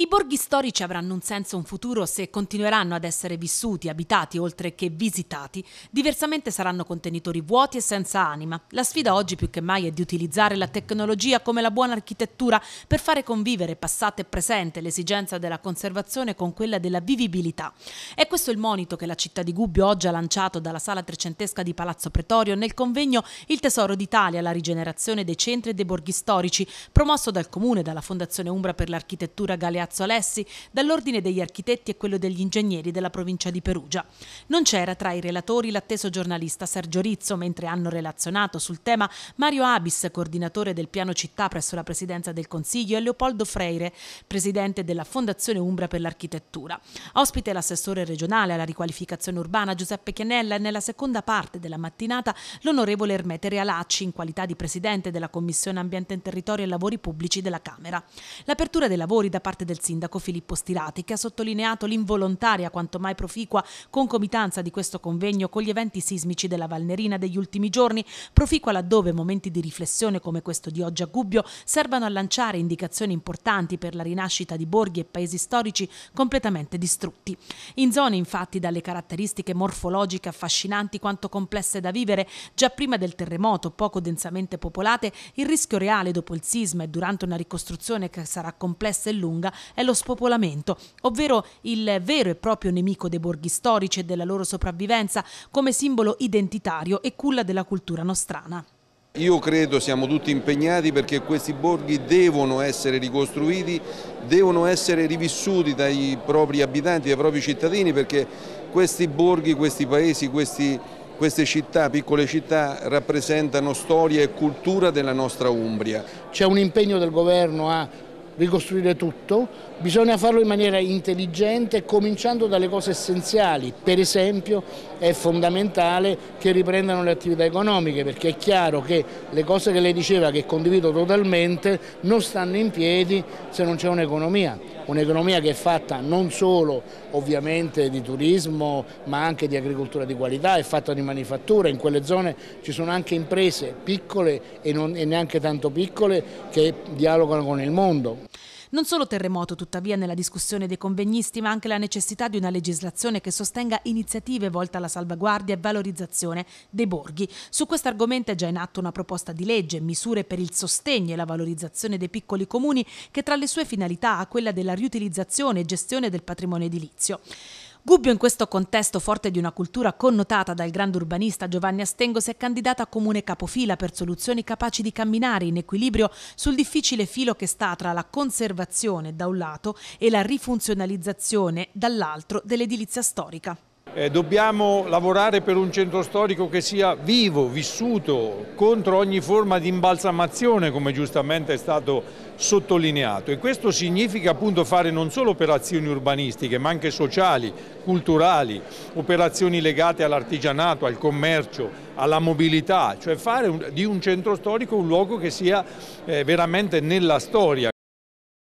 I borghi storici avranno un senso e un futuro se continueranno ad essere vissuti, abitati oltre che visitati, diversamente saranno contenitori vuoti e senza anima. La sfida oggi più che mai è di utilizzare la tecnologia come la buona architettura per fare convivere passato e presente l'esigenza della conservazione con quella della vivibilità. È questo il monito che la città di Gubbio oggi ha lanciato dalla sala trecentesca di Palazzo Pretorio nel convegno Il Tesoro d'Italia, la rigenerazione dei centri e dei borghi storici, promosso dal Comune, e dalla Fondazione Umbra per l'Architettura Galeazzi Piazza Alessi, dall'Ordine degli Architetti e quello degli Ingegneri della provincia di Perugia. Non c'era tra i relatori l'atteso giornalista Sergio Rizzo, mentre hanno relazionato sul tema Mario Abis, coordinatore del piano città presso la Presidenza del Consiglio, e Leopoldo Freire, presidente della Fondazione Umbra per l'Architettura. Ospite l'assessore regionale alla riqualificazione urbana Giuseppe Chianella e nella seconda parte della mattinata l'onorevole Ermete Realacci in qualità di presidente della Commissione Ambiente in Territorio e Lavori Pubblici della Camera. L'apertura dei lavori da parte del del sindaco Filippo Stirati, che ha sottolineato l'involontaria quanto mai proficua concomitanza di questo convegno con gli eventi sismici della Valnerina degli ultimi giorni, proficua laddove momenti di riflessione come questo di oggi a Gubbio servano a lanciare indicazioni importanti per la rinascita di borghi e paesi storici completamente distrutti. In zone infatti dalle caratteristiche morfologiche affascinanti quanto complesse da vivere, già prima del terremoto poco densamente popolate, il rischio reale dopo il sisma e durante una ricostruzione che sarà complessa e lunga è lo spopolamento, ovvero il vero e proprio nemico dei borghi storici e della loro sopravvivenza come simbolo identitario e culla della cultura nostrana. Io credo siamo tutti impegnati perché questi borghi devono essere ricostruiti, devono essere rivissuti dai propri abitanti, dai propri cittadini perché questi borghi, questi paesi, questi, queste città, piccole città rappresentano storia e cultura della nostra Umbria. C'è un impegno del governo a ricostruire tutto, bisogna farlo in maniera intelligente cominciando dalle cose essenziali, per esempio è fondamentale che riprendano le attività economiche perché è chiaro che le cose che lei diceva che condivido totalmente non stanno in piedi se non c'è un'economia un'economia che è fatta non solo ovviamente di turismo ma anche di agricoltura di qualità, è fatta di manifattura, in quelle zone ci sono anche imprese piccole e, non, e neanche tanto piccole che dialogano con il mondo. Non solo terremoto, tuttavia, nella discussione dei convegnisti, ma anche la necessità di una legislazione che sostenga iniziative volte alla salvaguardia e valorizzazione dei borghi. Su questo argomento è già in atto una proposta di legge, misure per il sostegno e la valorizzazione dei piccoli comuni, che tra le sue finalità ha quella della riutilizzazione e gestione del patrimonio edilizio. Gubbio in questo contesto forte di una cultura connotata dal grande urbanista Giovanni Astengo si è candidata a comune capofila per soluzioni capaci di camminare in equilibrio sul difficile filo che sta tra la conservazione da un lato e la rifunzionalizzazione dall'altro dell'edilizia storica. Eh, dobbiamo lavorare per un centro storico che sia vivo, vissuto, contro ogni forma di imbalsamazione, come giustamente è stato sottolineato. E questo significa appunto fare non solo operazioni urbanistiche, ma anche sociali, culturali, operazioni legate all'artigianato, al commercio, alla mobilità, cioè fare un, di un centro storico un luogo che sia eh, veramente nella storia.